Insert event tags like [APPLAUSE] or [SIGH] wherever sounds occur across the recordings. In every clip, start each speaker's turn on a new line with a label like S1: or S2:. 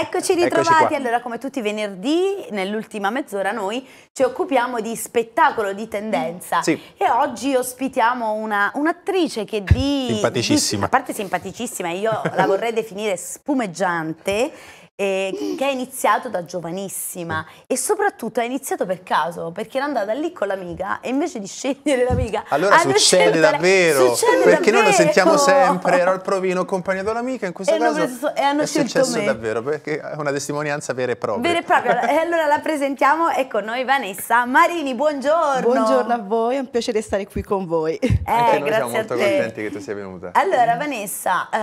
S1: Eccoci ritrovati, allora come tutti i venerdì nell'ultima mezz'ora noi ci occupiamo di spettacolo di tendenza sì. e oggi ospitiamo un'attrice una che di... Simpaticissima. Di, a parte simpaticissima, io la vorrei definire spumeggiante eh, che è iniziato da giovanissima e soprattutto è iniziato per caso perché era andata lì con l'amica e invece di scegliere l'amica allora succede davvero succede perché davvero. noi lo sentiamo sempre
S2: ero al provino accompagnato dall'amica in questo e caso preso, e hanno è successo me. davvero perché è una testimonianza vera e propria vera e propria
S1: e allora la presentiamo è con ecco, noi Vanessa Marini buongiorno buongiorno a
S3: voi è un piacere stare qui con voi eh, anche noi siamo molto contenti
S2: che tu sia venuta allora
S3: Vanessa uh,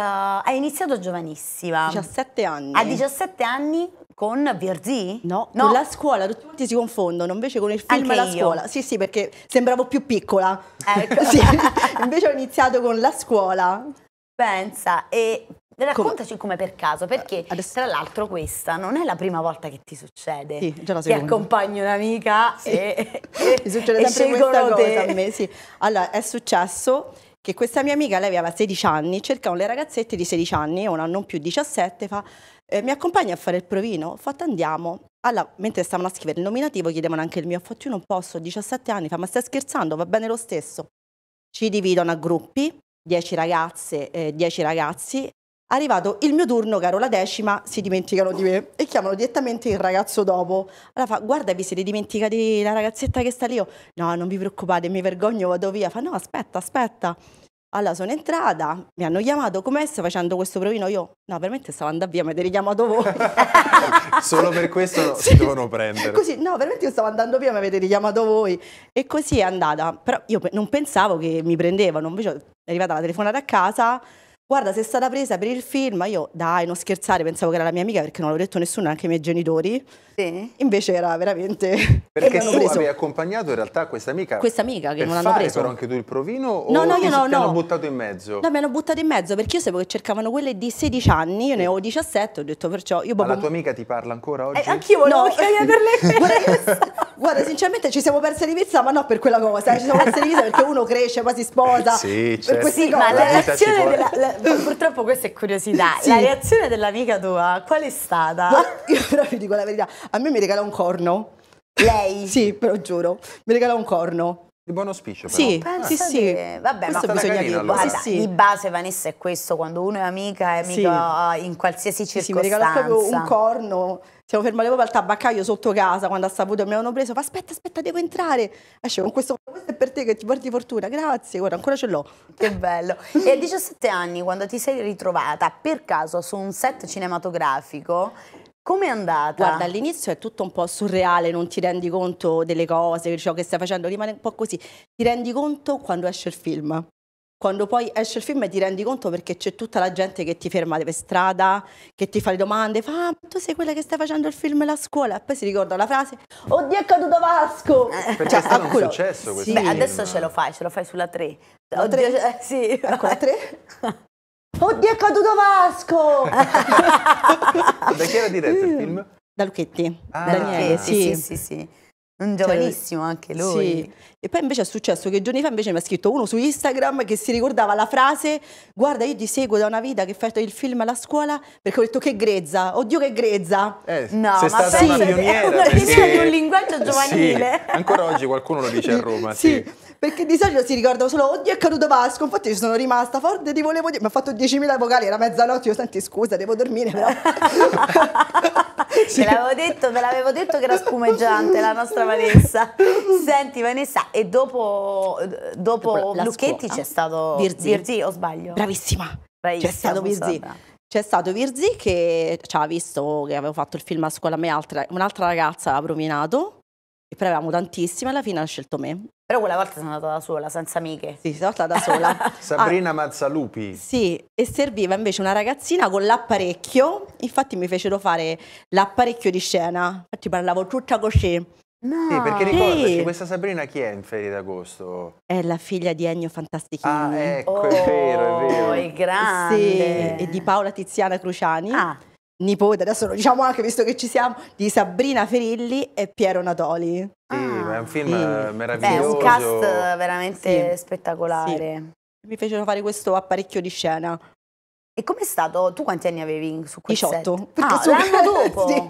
S1: hai iniziato giovanissima
S3: 17 anni a 17 17 anni con Virzì? No, no, con la scuola, tutti si confondono, invece con il film Anche la io. scuola. Sì, sì, perché sembravo più piccola. Ecco. [LAUGHS] sì, invece ho iniziato con la scuola.
S1: Pensa, e raccontaci come, come per caso, perché eh, Adesso... tra l'altro questa non è la
S3: prima volta che ti succede. Sì, già la seconda. Ti accompagni un'amica sì. e, [LAUGHS] Mi succede [LAUGHS] sempre questa te. cosa a me, sì. Allora, è successo che questa mia amica, lei aveva 16 anni, cercavano le ragazzette di 16 anni, una non più 17, fa eh, mi accompagni a fare il provino? fatto andiamo. Alla, mentre stavano a scrivere il nominativo chiedevano anche il mio, ho fatto io non posso, ho 17 anni, fa ma stai scherzando, va bene lo stesso. Ci dividono a gruppi, 10 ragazze, eh, 10 ragazzi. Arrivato il mio turno, caro la decima, si dimenticano di me e chiamano direttamente il ragazzo dopo. Allora fa, guarda vi siete dimenticati la ragazzetta che sta lì? Io, no, non vi preoccupate, mi vergogno, vado via. Fa, no, aspetta, aspetta. Allora sono entrata, mi hanno chiamato, come stai facendo questo provino? Io, no, veramente stavo andando via, mi avete richiamato voi. [LAUGHS]
S2: Solo per questo [LAUGHS] sì. si devono prendere. Così,
S3: no, veramente io stavo andando via, mi avete richiamato voi. E così è andata. Però io non pensavo che mi prendevano, invece è arrivata la telefonata a casa, Guarda, sei stata presa per il film, io dai, non scherzare, pensavo che era la mia amica perché non l'ho detto nessuno, neanche i miei genitori. Sì. Invece era veramente. [LAUGHS] Perché tu preso. avevi
S2: accompagnato in realtà questa amica. Questa amica che non hanno fare, preso. però anche tu il provino? No, no, io no. Ti no. hanno buttato in mezzo? No, mi
S3: hanno buttato in mezzo perché io sapevo che cercavano quelle di 16 anni, io ne ho 17, ho detto perciò. Io proprio... Boh, ma la boh, tua
S2: amica ti parla ancora eh, oggi? Eh, anch'io
S3: volevo no. [LAUGHS] chiederle. guarda, [LAUGHS] guarda, sinceramente ci siamo perse di vista, ma non per quella cosa. Eh, ci siamo perse di vista perché uno cresce, poi si sposa. Sì, certo. Sì, ma la, la, purtroppo questa è
S1: curiosità. [LAUGHS] Sì. La reazione dell'amica tua, qual è stata? Ma io
S3: [LAUGHS] però vi dico la verità, a me mi regala un corno. Lei? Sì, però giuro, mi regala un corno.
S2: Di buon auspicio però. Sì, Pensa sì, sì. Vabbè, Questo ma bisogna carina, Allora. sì, sì. di
S1: base Vanessa è
S3: questo, quando uno è amica è
S1: amica sì. in qualsiasi circostanza. Sì, sì mi proprio un
S3: corno. Siamo fermati proprio al tabaccaio sotto casa quando ha saputo mi avevano preso, fa aspetta, aspetta, devo entrare. Esce eh, cioè, con questo, questo è per te che ti porti fortuna, grazie, guarda, ancora ce l'ho. Che bello. e a 17 anni,
S1: quando ti sei ritrovata per caso su un set cinematografico, come è andata?
S3: Guarda, all'inizio è tutto un po' surreale, non ti rendi conto delle cose, di ciò cioè, che stai facendo, rimane un po' così. Ti rendi conto quando esce il film. Quando poi esce il film ti rendi conto perché c'è tutta la gente che ti ferma per strada, che ti fa le domande, fa ah, tu sei quella che stai facendo il film alla scuola e poi si ricorda la frase Oddio è caduto Vasco! Eh, cioè, perché
S2: cioè, è stato un successo
S1: questo sì. Beh, adesso ce lo fai, ce lo fai sulla 3.
S3: Oddio, eh, sì. Ecco la 3. [LAUGHS] Oddio, è caduto Vasco! [LAUGHS] da chi era diretto il mm. film? Da Lucchetti. Ah, Daniele, sì. sì, sì, sì. Un giovanissimo anche lui. Sì. E poi invece è successo che giorni fa invece mi ha scritto uno su Instagram che si ricordava la frase guarda io ti seguo da una vita che fai il film alla scuola perché ho detto che grezza, oddio che grezza. Eh, no, sei ma stata sì, una pioniera. Una di un linguaggio giovanile. Sì,
S2: ancora oggi qualcuno lo dice a Roma. sì. sì
S3: perché di solito si ricordano solo oddio è caduto Vasco infatti ci sono rimasta forte ti volevo dire mi ha fatto 10.000 vocali era mezzanotte io senti scusa devo dormire però [LAUGHS] te l'avevo detto ve l'avevo detto che era spumeggiante la nostra
S1: Vanessa
S3: [LAUGHS] senti Vanessa
S1: e dopo,
S3: dopo Lucchetti c'è stato Virzì. Virzì,
S1: o sbaglio? Bravissima. Bravissima c'è stato Virzì.
S3: C'è stato Virzì che ci ha visto che avevo fatto il film a scuola, me un'altra ragazza ha prominato e poi avevamo tantissime, alla fine ha scelto me. Però quella volta sono andata da
S2: sola, senza amiche. Sì, sono andata da sola. [LAUGHS] Sabrina ah, Mazzalupi.
S3: Sì, e serviva invece una ragazzina con l'apparecchio. Infatti mi fecero fare l'apparecchio di scena. Infatti parlavo tutta così. No, sì, perché ricordaci, sì.
S2: questa Sabrina chi è in Ferie d'Agosto?
S3: È la figlia di Ennio Fantastichini. Ah, ecco, oh, è vero, è vero. È grande. Sì, e di Paola Tiziana Cruciani. Ah. Nipote, adesso lo diciamo anche visto che ci siamo, di Sabrina Ferilli e Piero Natoli.
S2: Sì, ah, è un film sì. meraviglioso. È un cast
S3: veramente spettacolare. Mi fecero fare questo apparecchio di scena. E com'è stato? Tu quanti anni avevi su questo 18. Set? Ah, perché ah, l'anno [LAUGHS] dopo?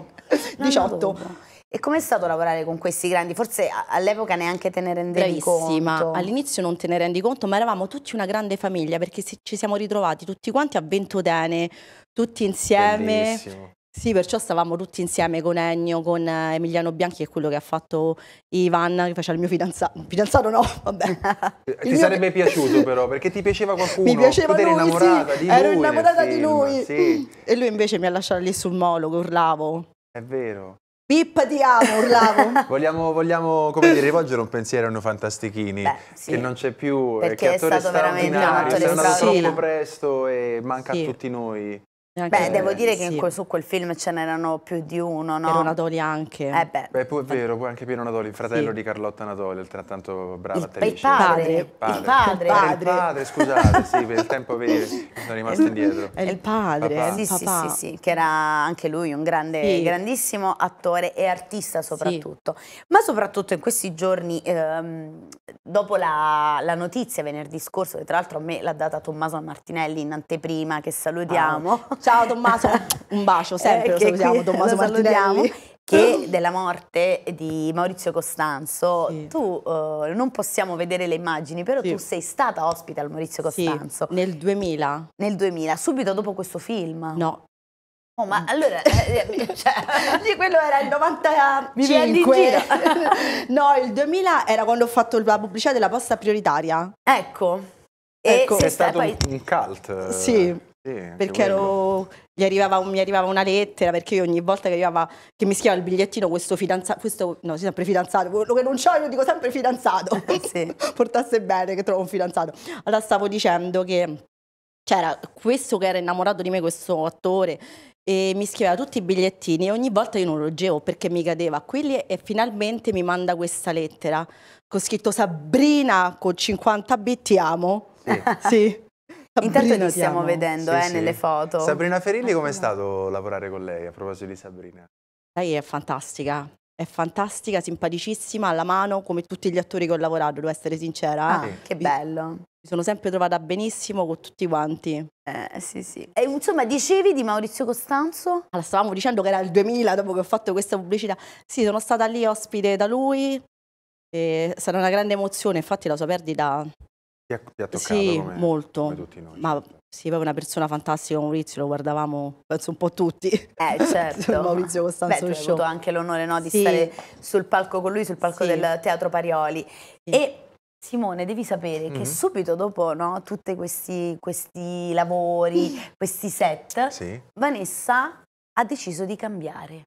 S3: 18. Dopo.
S1: E com'è stato lavorare con questi grandi? Forse all'epoca neanche te ne rendevi Bravissima. conto. All'inizio
S3: non te ne rendi conto, ma eravamo tutti una grande famiglia perché ci siamo ritrovati tutti quanti a Ventotene, tutti insieme. Bellissimo. Sì, perciò stavamo tutti insieme con Ennio, con Emiliano Bianchi, e quello che ha fatto Ivan, che faceva il mio fidanzato. Fidanzato no, vabbè.
S2: [LAUGHS] Eh, ti il sarebbe mio... piaciuto però, [LAUGHS] perché ti piaceva qualcuno. Mi piaceva tu lui, innamorata sì. di lui. Ero innamorata di lui. Sì.
S3: E lui invece mi ha lasciato lì sul molo, urlavo. È vero. Pippa ti amo, urlavo.
S2: [LAUGHS] vogliamo, vogliamo dire, rivolgere un pensiero a noi fantastichini, Beh, sì. che non c'è più, eh, Perché che attore è stato veramente andato attore troppo presto e manca sì. a tutti noi. Beh, devo dire sì. che
S1: su quel film ce n'erano più di uno,
S3: no? Piero Natoli anche. Eh beh.
S2: beh è vero, poi anche Piero Natoli, il fratello sì. di Carlotta Natoli, altrettanto brava il, attrice. Il padre. padre. Il padre, padre. padre scusate, sì, per il tempo vedi, sono rimasto indietro. È il padre, papà. Sì, papà. sì, sì,
S1: che era anche lui un grande, sì. grandissimo attore e artista soprattutto. Ma soprattutto in questi giorni, ehm, dopo la, la, notizia venerdì scorso, che tra l'altro a me l'ha data Tommaso Martinelli in anteprima, che salutiamo. Ah. Ciao Tommaso, [LAUGHS] un bacio, sempre eh, lo salutiamo qui, Tommaso lo salutiamo. Che [LAUGHS] della morte di Maurizio Costanzo, sì. tu uh, non possiamo vedere le immagini, però sì. tu sei stata ospite al Maurizio Costanzo. Sì, nel 2000. Nel
S3: 2000, subito dopo questo film. No,
S1: Oh, ma allora, eh, eh, eh [LAUGHS] cioè,
S3: quello era il 95. no, il 2000 era quando ho fatto la pubblicità della posta prioritaria. Ecco.
S2: E ecco. È stato poi... un cult. Sì perché ero,
S3: gli arrivava, mi arrivava una lettera, perché io ogni volta che, arrivava, che mi scriveva il bigliettino questo fidanzato, questo, no, sempre fidanzato, quello che non c'ho io dico sempre fidanzato, [LAUGHS] eh, sì. [LAUGHS] portasse bene che trovo un fidanzato. Allora stavo dicendo che c'era questo che era innamorato di me, questo attore, e mi scriveva tutti i bigliettini e ogni volta io non lo leggevo perché mi cadeva quelli e finalmente mi manda questa lettera con scritto Sabrina con 50 b ti amo. Sì. sì. Intanto ci stiamo vedendo sì, eh, sì. nelle foto. Sabrina
S2: Ferilli, com'è ah. stato lavorare con lei a proposito di Sabrina?
S3: Lei è fantastica, è fantastica, simpaticissima, alla mano, come tutti gli attori che ho lavorato, devo essere sincera. Eh. Ah, eh. Che bello. Mi sono sempre trovata benissimo con tutti quanti. Eh, sì, sì. E insomma, dicevi di Maurizio Costanzo? Allora, stavamo dicendo che era il 2000 dopo che ho fatto questa pubblicità. Sì, sono stata lì ospite da lui. sarà una grande emozione, infatti la sua perdita
S2: ti ha, ti ha toccato sì, come,
S3: molto. Come tutti noi. Ma certo. sì, poi una persona fantastica, Maurizio, lo guardavamo, penso un po' tutti. Eh, [LAUGHS] certo. Maurizio Costanzo Beh, Show. avuto
S1: anche l'onore no, di sì. stare sul palco con lui, sul palco sì. del Teatro Parioli. Sì. E Simone, devi sapere mm -hmm. che mm-hmm. subito dopo no, tutti questi, questi lavori, mm. questi set, Vanessa ha deciso di cambiare.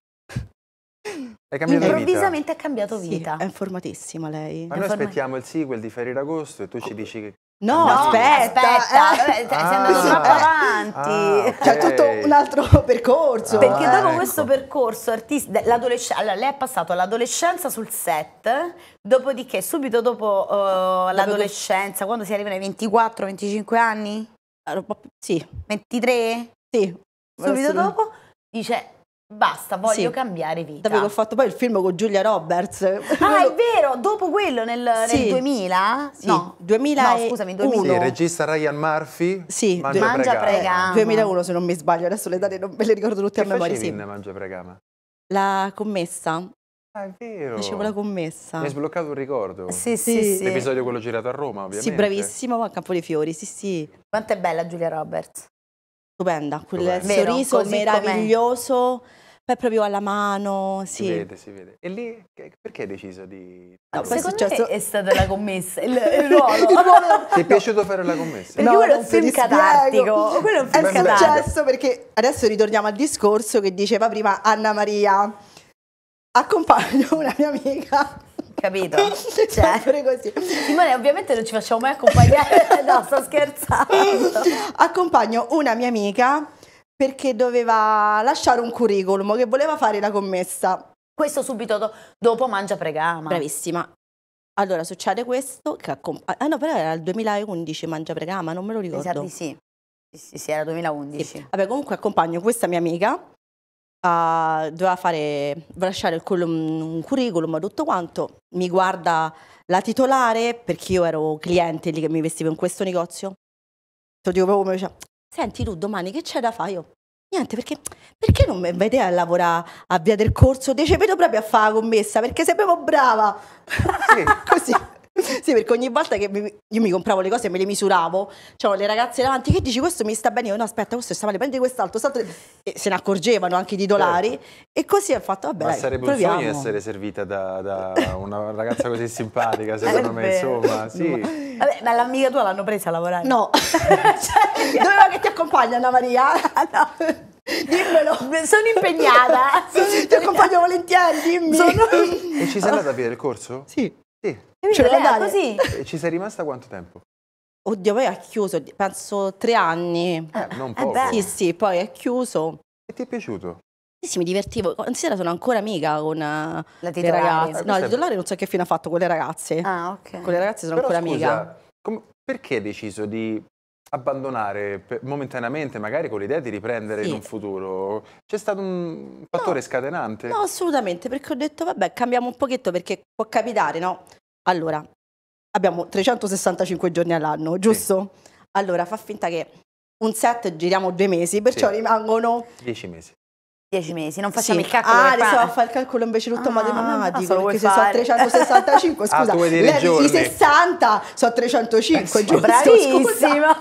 S2: È cambiato Improvvisamente
S3: ha cambiato vita. Sì, è informatissima lei. Ma noi aspettiamo
S2: il sequel di Ferri d'Agosto e tu ci oh. dici che
S3: No, no, aspetta, aspetta, eh,
S1: ah, siamo
S2: andati troppo avanti. Ah, okay. C'è cioè, tutto un
S3: altro [LAUGHS] percorso.
S1: Ah, Perché dopo ah, ecco. questo percorso artista, allora, lei è passato all'adolescenza sul set, dopodiché subito dopo uh, l'adolescenza, quando si arriva ai 24-25 anni? Sì. 23? Sì. Subito dopo dice Basta, voglio sì. cambiare vita.
S3: Davvero, ho fatto poi il film con Giulia Roberts.
S1: Ah, è [LAUGHS] vero, dopo quello nel, sì. nel
S3: 2000? Sì. No, 2000 no, scusami, 2001. il
S2: regista Ryan Murphy. Sì, Mangia, Mangia Pregama. Pregama. Eh, 2001
S3: se non mi sbaglio, adesso le date non me le ricordo tutte che a memoria. Che sì.
S2: Mangia Pregama?
S3: La commessa. Ah, è
S2: vero. Facevo la commessa. Mi hai sbloccato un ricordo. Sì, sì, sì. L'episodio quello girato a Roma, ovviamente. Sì, bravissimo,
S3: a Campo dei Fiori, sì, sì. Quanto è bella Giulia Roberts. Stupenda, quel Stupenda. sorriso Vero, meraviglioso. Com'è Beh, proprio alla
S2: mano, sì. Si vede, si vede. E lì perché hai deciso di... No, poi secondo
S1: è,
S3: è stata la commessa, il, il ruolo. [LAUGHS] il ruolo...
S2: Ti è piaciuto no. fare la commessa? Perché no, quello è un film catartico. Quello è un film È successo
S3: perché adesso ritorniamo al discorso che diceva prima Anna Maria. Accompagno una mia amica capito? [LAUGHS] Cioè, sempre così. Simone, ovviamente non ci facciamo mai accompagnare, [LAUGHS] no, sto scherzando. Accompagno una mia amica perché doveva lasciare un curriculum che voleva fare la commessa. Questo subito do dopo Mangia Pregama. Bravissima. Allora succede questo, ah no però era il 2011 Mangia Pregama, non me lo ricordo. Esatto, sì. Sì, sì, era 2011. Sì. Vabbè, comunque accompagno questa mia amica, uh, doveva fare, lasciare il, un curriculum, tutto quanto, mi guarda la titolare, perché io ero cliente lì che mi vestivo in questo negozio, lo dico proprio come senti tu domani che c'è da fare? Io, niente, perché, perché non mi vedete a lavorare a via del corso? Dice, vedo proprio a fare la commessa, perché sei proprio brava. Sì. [LAUGHS] Così. [LAUGHS] Sì, perché ogni volta che mi, io mi compravo le cose e me le misuravo, cioè le ragazze davanti che dici questo mi sta bene, io no aspetta questo sta male, prendi quest'altro, e se ne accorgevano anche di dollari certo. e così ho fatto vabbè. Ma sarebbe proviamo. un sogno essere
S2: servita da, da una ragazza così simpatica [LAUGHS] secondo eh, me insomma, sì.
S3: Vabbè, ma l'amica tua l'hanno presa a lavorare? No, [LAUGHS] cioè, doveva che ti accompagna Anna Maria? no. Dimmelo, sono impegnata. Ti accompagno volentieri, dimmi. Sono... E ci sei andata
S2: via del corso? Sì.
S3: Sì. Ce l'ha così.
S2: Eh, ci sei rimasta quanto tempo?
S3: Oddio, poi ha chiuso, penso tre anni. Eh, non eh, poco. Eh sì, sì, poi è chiuso. E ti è piaciuto? Sì, sì, mi divertivo. Considera, sono ancora amica con eh, la le ragazze. no, il titolare non so che fine ha fatto con le ragazze. Ah, ok. Con le ragazze sono Però, ancora scusa, amica.
S2: Com- perché hai deciso di abbandonare momentaneamente, magari con l'idea di riprendere sì. in un futuro? C'è stato un fattore no, scatenante? No,
S3: assolutamente, perché ho detto, vabbè, cambiamo un pochetto perché può capitare, no? Allora, abbiamo 365 giorni all'anno, giusto? Sì. Allora, fa finta che un set giriamo due mesi, perciò sì. rimangono...
S2: Dieci mesi.
S1: 10 mesi, non
S3: facciamo sì. il calcolo. Ah, adesso fa... il calcolo invece tutto ah, matematico, no, perché se sono 365, [LAUGHS] ah, scusa, ah, le, i 60 sono 305, eh, giusto? Bravissima!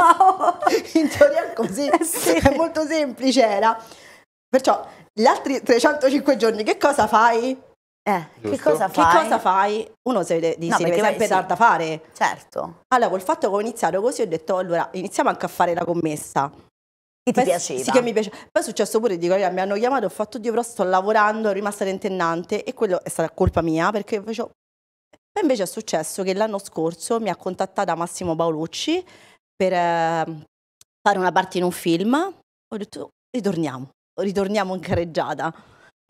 S3: In teoria è così, [LAUGHS] sì. è molto semplice era. Perciò, gli altri 305 giorni che cosa fai? Eh, che cosa fai? Che cosa fai? Uno si deve, no, si deve sempre sì. dar da fare. Certo. Allora, col fatto che ho iniziato così, ho detto, allora, iniziamo anche a fare la commessa. Che ti piaceva? Sì, che mi piaceva. Poi è successo pure, dico, mi hanno chiamato, ho fatto Dio, però sto lavorando, ero rimasta tentennante e quello è stata colpa mia perché facevo... Poi invece è successo che l'anno scorso mi ha contattata Massimo Paolucci per eh, fare una parte in un film. Ho detto, oh, ritorniamo, ritorniamo in carreggiata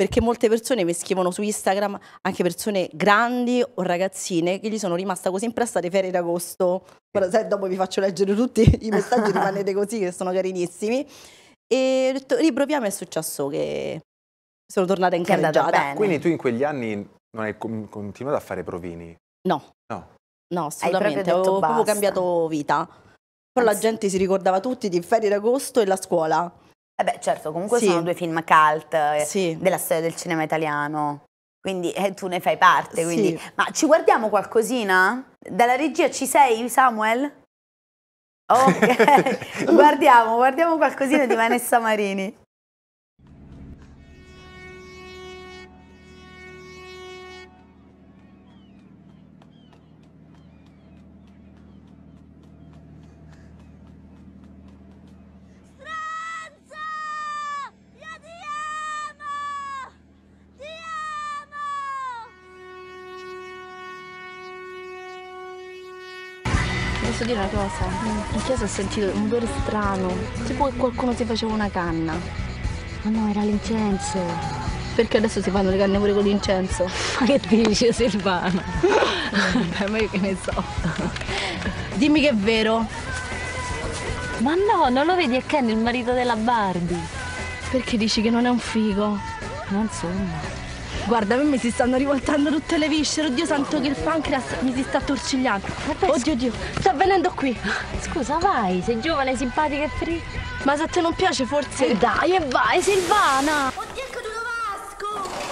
S3: perché molte persone mi scrivono su Instagram, anche persone grandi o ragazzine, che gli sono rimasta così impressa dei ferie d'agosto. Ora se dopo vi faccio leggere tutti i [LAUGHS] messaggi, rimanete così, che sono carinissimi. E ho detto, riproviamo, è successo che sono tornata in carreggiata. Quindi tu
S2: in quegli anni non hai continuato a fare provini? No. No,
S3: no assolutamente, proprio ho basta. proprio cambiato vita. Però Anzi. la gente si ricordava tutti di ferie d'agosto
S1: e la scuola. Eh beh, certo, comunque sì. sono due film cult eh, sì. della storia del cinema italiano. Quindi eh, tu ne fai parte, quindi. Sì. Ma ci guardiamo qualcosina? Dalla regia ci sei, Samuel? Ok, [LAUGHS] [LAUGHS] guardiamo, guardiamo qualcosina di Vanessa Marini.
S3: cosa. In chiesa ho sentito un odore strano, tipo che qualcuno si faceva una canna. Ma no, era l'incenso. Perché adesso si fanno le canne pure con l'incenso? Ma che dici, Silvana? Beh, ma io che ne so. Dimmi che è vero. Ma no, non lo vedi è Ken, il marito della Barbie. Perché dici che non è un figo? Non so, Guarda, a me si stanno rivoltando tutte le viscere. Oddio, santo che il pancreas mi si sta attorcigliando. Oddio, oddio, sta venendo qui. Scusa, vai, sei giovane, simpatica e free. Ma se a te non piace, forse. E eh, dai, e vai, Silvana! Oddio, è caduto ecco Vasco!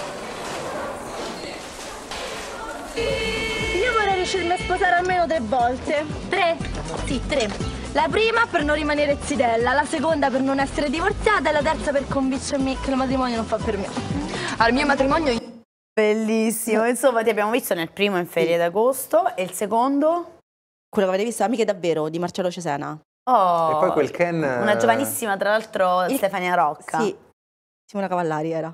S3: Io vorrei riuscirmi a sposare almeno tre volte. Tre? Sì, tre. La prima per non rimanere zitella, la seconda per non essere divorziata e la terza per convincermi che il matrimonio non fa per me. Al mio matrimonio Bellissimo, eh. insomma
S1: ti abbiamo visto nel primo in Ferie sì. d'agosto e il secondo?
S3: Quello che avete visto, Amiche davvero, di Marcello Cesena.
S2: Oh, e poi quel Ken... Una eh, giovanissima,
S1: tra l'altro, il... Stefania Rocca.
S3: Sì, Simona Cavallari era.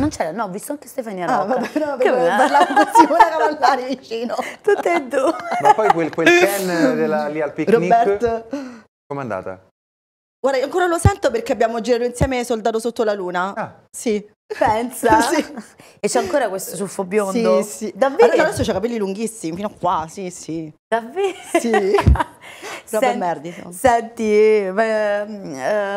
S3: Non c'era, no, ho visto anche Stefania ah, Rocca. Ah, vabbè, no, [LAUGHS] vabbè, che parlavo con Simona Cavallari [LAUGHS] vicino. Tutte e due.
S2: Ma poi quel, quel Ken della, lì al picnic... Roberto. Com'è andata?
S3: Guarda, io ancora lo sento perché abbiamo girato insieme Soldato sotto la luna. Ah. Sì. Pensa. [LAUGHS] Sì. E c'è ancora questo ciuffo biondo? Sì, sì. Davvero? Allora, adesso c'ha i capelli lunghissimi, fino a qua, sì, sì. Davvero? Sì. [LAUGHS] Roba Sen- merdito. Senti, eh, eh,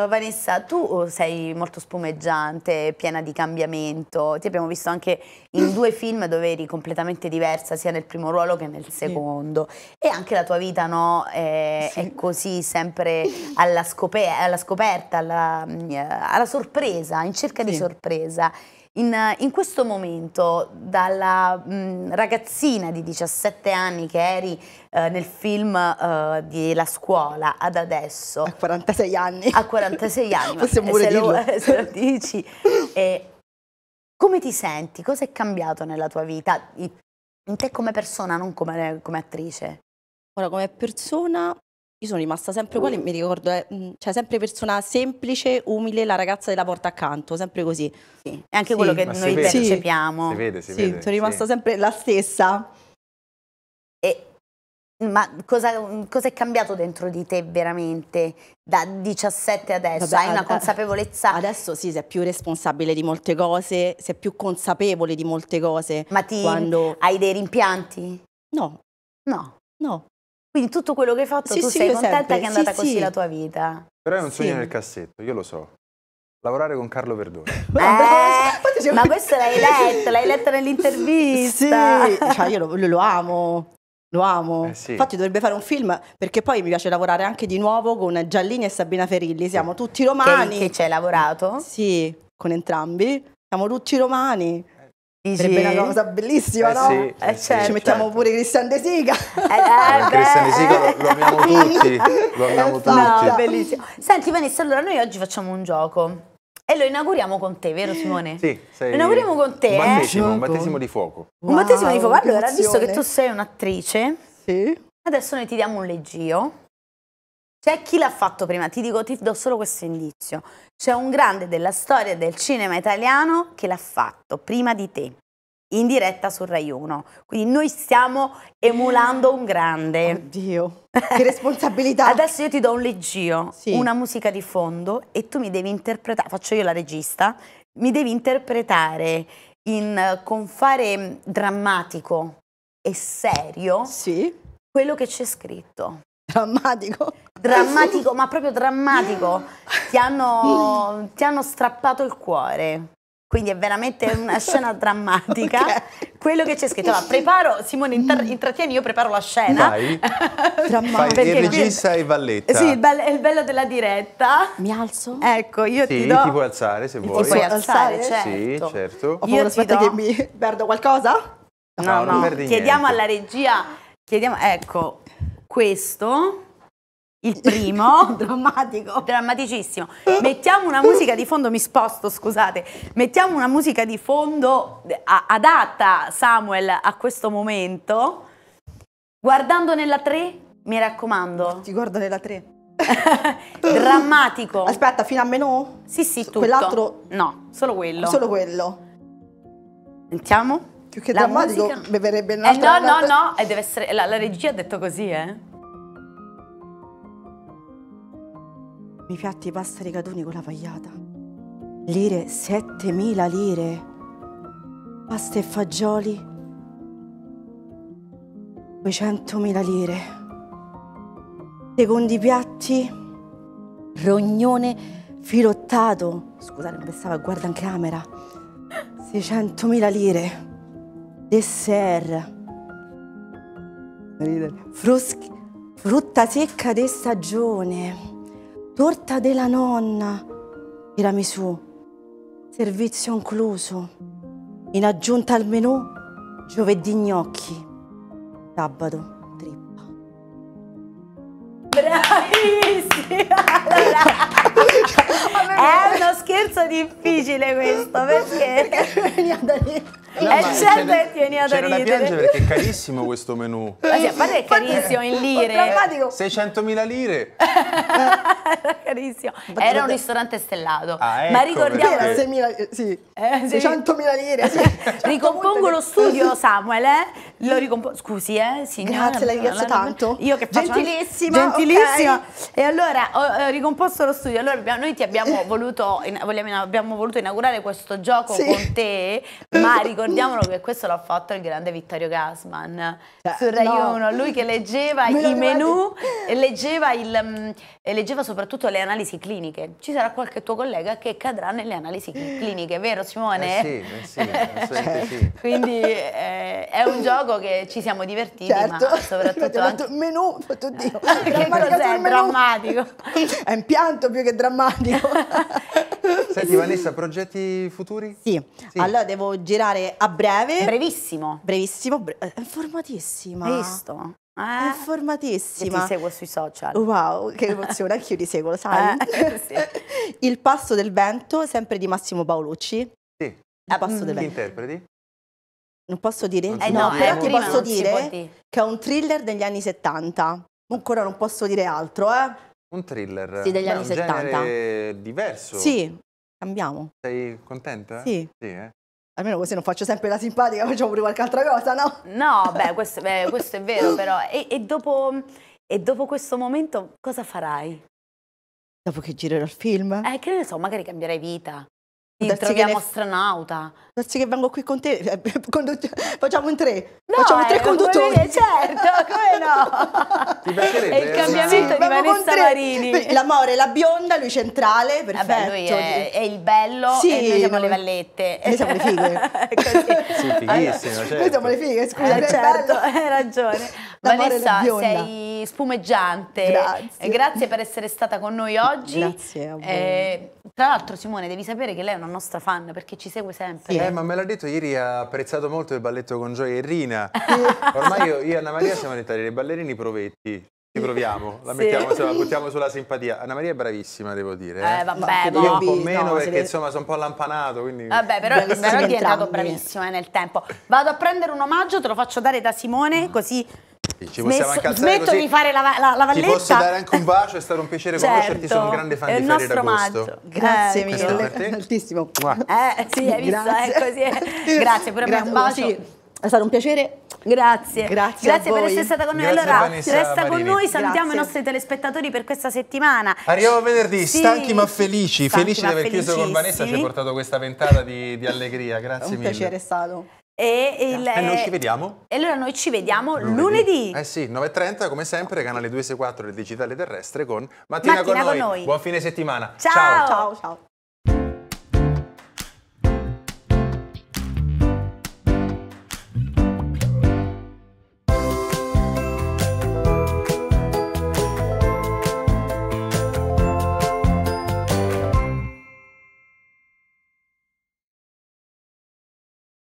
S1: Vanessa, tu sei molto spumeggiante, piena di cambiamento. Ti abbiamo visto anche in [CLEARS THROAT] due film dove eri completamente diversa, sia nel primo ruolo che nel secondo. Sì. E anche la tua vita no, è, sì. è così, sempre alla, scop alla scoperta, alla, mm, eh, alla, sorpresa, in cerca sì. di sorpresa. In, in questo momento, dalla mh, mm, ragazzina di 17 anni che eri eh, nel film eh, di La scuola ad adesso... A 46 anni. A 46 anni, [LAUGHS] Possiamo pure se, dirlo. Lo, [LAUGHS] se lo dici. E, come ti senti? Cosa è cambiato nella tua vita? In te come persona, non come, come attrice?
S3: Ora, come persona io sono rimasta sempre uguale, mi ricordo, eh, cioè sempre persona semplice, umile, la ragazza della porta accanto, sempre così. Sì. È anche sì, quello che noi percepiamo. Si vede, si sì, vede, sono rimasta sempre la stessa.
S1: E, ma cosa, cosa, è cambiato dentro di te veramente da 17 adesso? Vabbè, Hai una
S3: consapevolezza? Adesso sì, sei più responsabile di molte cose, sei più consapevole di molte cose. Ma ti quando... hai dei rimpianti? No.
S1: No. No, quindi tutto quello che hai fatto sì, tu sì, sei contenta sempre. che è andata sì, così la tua vita.
S2: Però è un sogno nel cassetto, io lo so. Lavorare con Carlo Verdone.
S3: [LAUGHS] Eh, ma questo l'hai [LAUGHS] letto, l'hai letto nell'intervista. Sì, cioè io lo, lo amo. Lo amo. Eh sì. Infatti dovrebbe fare un film perché poi mi piace lavorare anche di nuovo con Giallini e Sabina Ferilli. Siamo tutti romani. Che, che ci hai lavorato? Sì, con entrambi. Siamo tutti romani. Sarebbe una cosa bellissima, eh no? Sì, eh, eh sì, certo. certo. Ci mettiamo pure Cristian De Sica. Eh,
S1: eh,
S2: Cristian De Sica lo, lo amiamo tutti. Lo amiamo tutti. No, bellissimo.
S3: Senti Vanessa, allora
S1: noi oggi facciamo un gioco. E lo inauguriamo con te, vero Simone? Sì,
S2: sei... Lo inauguriamo con te, un eh? battesimo, eh? Un battesimo di fuoco. Wow, un battesimo di fuoco. Allora, visto che tu
S1: sei un'attrice... Sì. Adesso noi ti diamo un leggio. C'è cioè, chi l'ha fatto prima, ti dico, ti do solo questo indizio. C'è un grande della storia del cinema italiano che l'ha fatto prima di te, in diretta su Rai 1. Quindi noi stiamo emulando un grande. Oddio, che responsabilità. [LAUGHS] Adesso io ti do un leggio, sì. una musica di fondo e tu mi devi interpretare, faccio io la regista, mi devi interpretare in, con fare drammatico e serio sì. quello che c'è scritto. Drammatico. Drammatico, ma proprio drammatico. Ti hanno, [LAUGHS] ti hanno, strappato il cuore. Quindi è veramente una scena drammatica. [LAUGHS] okay. Quello che c'è scritto, allora, preparo, Simone mm. intrattieni, io preparo la scena. Vai,
S2: [LAUGHS]
S1: Fai il regista
S2: e valletta. Sì, il
S1: bello, il bello, della diretta. Mi alzo? Ecco, io sì, ti do... ti puoi
S2: alzare se vuoi. Ti puoi alzare, certo. Sì, certo. Ho paura, aspetta
S1: do... che mi perdo qualcosa?
S2: No, no, no. chiediamo niente. alla
S1: regia, chiediamo, ecco, questo, il [LAUGHS] primo. Drammatico. Drammaticissimo. Mettiamo una musica di fondo, mi sposto, scusate. Mettiamo una musica di fondo adatta, Samuel, a questo momento. Guardando nella 3, mi raccomando. Ti guardo nella 3. [LAUGHS] Drammatico.
S3: Aspetta, fino a meno? Sì, sì, tutto. Quell'altro?
S1: No, solo quello. Solo quello.
S3: Sentiamo. Più che la drammatico, musica... beverebbe un altro... Eh no, no, no,
S1: e deve essere... La, la regia ha detto
S3: così, eh. Mi piatti pasta rigatoni con la pagliata. Lire, 7000 lire. Pasta e fagioli, 200.000 lire. Secondi piatti, rognone filottato. Scusate, non pensavo a guarda in camera. 600.000 lire dessert, frutta secca di stagione, torta della nonna, tiramisù, servizio incluso, in aggiunta al menù giovedì gnocchi, sabato trippa.
S1: Bravissima! [LAUGHS] È uno scherzo difficile questo, perché? perché veniva certo da lì. No, eh, certo che tieni ad piangere perché è
S2: carissimo questo menù. Ma sì, a è carissimo in lire. 600.000 lire. era
S1: carissimo. Era un ristorante stellato. Ah, ecco, ma
S2: ricordiamo... Era
S1: 6.000... Sì. Eh, sì. 600.000 lire, sì. [LAUGHS] Ricompongo lo studio, Samuel, eh? Lo ricompongo... Scusi, eh, signora. Grazie, la ringrazio tanto. Io che faccio... Gentilissima. Gentilissima. Okay. E allora, ho, ho, ricomposto lo studio. Allora, noi Infatti abbiamo [LAUGHS] voluto, abbiamo voluto inaugurare questo gioco sì. con te, ma [LAUGHS] ricordiamolo che questo l'ha fatto il grande Vittorio Gassman cioè, su Rai no. 1, lui che leggeva [LAUGHS] Me i menu e leggeva, il, mm, e leggeva, soprattutto le analisi cliniche. Ci sarà qualche tuo collega che cadrà nelle analisi cliniche, vero Simone? Eh
S2: sì, eh sì, cioè, sì.
S1: Quindi eh, è un gioco che ci siamo divertiti, certo. ma soprattutto... Anche...
S2: Menù, oddio, che cos'è? Drammatico.
S3: È un pianto più che drammatico
S2: studio. [LAUGHS] Senti Vanessa, progetti futuri? Sì.
S3: sì. allora devo girare a breve. Brevissimo. Brevissimo, bre eh, informatissima. visto? Eh, informatissima. Io ti seguo sui social. Wow, che emozione, anche io ti seguo, lo sai? [LAUGHS] Eh, sì. [LAUGHS] Il passo del vento, sempre di Massimo Paolucci.
S2: Sì. Il passo mm. del vento. Chi interpreti? Non posso dire? eh no, no però ti posso dire, dire
S3: che è un thriller degli anni 70. Ancora non posso dire altro, eh?
S2: Un thriller? Sì, degli Beh, anni 70. diverso. Sì, cambiamo. Sei contenta? Sì. sì eh?
S3: Almeno così non faccio sempre la simpatica, facciamo pure qualche altra cosa, no? No, beh, questo, beh, questo è vero, però. E, e,
S1: dopo, e, dopo, questo momento cosa farai?
S3: Dopo che girerò il film?
S1: Eh, che ne so, magari cambierai vita darsi troviamo che ne... astronauta.
S3: Darsi che vengo qui con te, eh, [LAUGHS] facciamo un tre, no, facciamo tre eh, conduttori. Dire, certo, come
S2: no? [LAUGHS] Ti piacerebbe? È il eh? cambiamento sì, di Vanessa Marini.
S3: L'amore, la bionda, lui centrale, perfetto. Vabbè, lui è, è il bello sì, e noi siamo noi, le
S1: vallette. [LAUGHS] Noi siamo le
S3: fighe. sì, certo. Noi siamo le
S1: fighe, scusa. Eh, certo, hai ragione. Vanessa, sei spumeggiante. Grazie. Grazie per essere stata con noi oggi. Grazie
S2: a voi. Eh,
S1: tra l'altro Simone devi sapere che lei è una nostra fan perché ci segue sempre. Sì, eh, ma
S2: me l'ha detto ieri, ha apprezzato molto il balletto con Gioia e Rina. [LAUGHS] Ormai io, io e Anna Maria siamo diventati dei ballerini provetti. Ci proviamo, la, mettiamo, sì. la [LAUGHS] buttiamo sulla simpatia. Anna Maria è bravissima, devo dire. Eh, eh vabbè, no, io un po' meno no, perché insomma sono un po' lampanato. Quindi... Vabbè, però, però è diventato
S1: bravissimo eh, nel tempo. Vado a prendere un omaggio, te lo faccio dare da Simone, mm. così
S2: ci possiamo anche smetto così. di
S1: fare la, la, la valletta. Ti posso dare
S2: anche un bacio, è stato un piacere certo. conoscerti, sono un grande fan è di Ferri d'Agosto. Grazie eh, mille,
S3: è altissimo. Eh, sì, hai visto, Grazie. Eh,
S1: così [LAUGHS] Grazie, pure Grazie, a un bacio. Sì. È stato un piacere. Grazie. Grazie, Grazie per essere stata con noi. Grazie allora, Vanessa resta Marini. con noi, salutiamo Grazie. i nostri telespettatori per questa settimana. Arriviamo a
S2: venerdì, sì. stanchi ma felici, stanchi felici ma di aver felici, chiuso con Vanessa, ci ha portato questa ventata di, di allegria. Grazie un mille. Un piacere è
S1: stato. E, eh, il, e, noi ci vediamo? E allora noi ci vediamo lunedì. lunedì.
S2: Eh sì, 9.30 come sempre, canale 264 del Digitale Terrestre con Mattina, Mattina con, noi. con, noi. Buon fine settimana. ciao. ciao. ciao,
S3: ciao.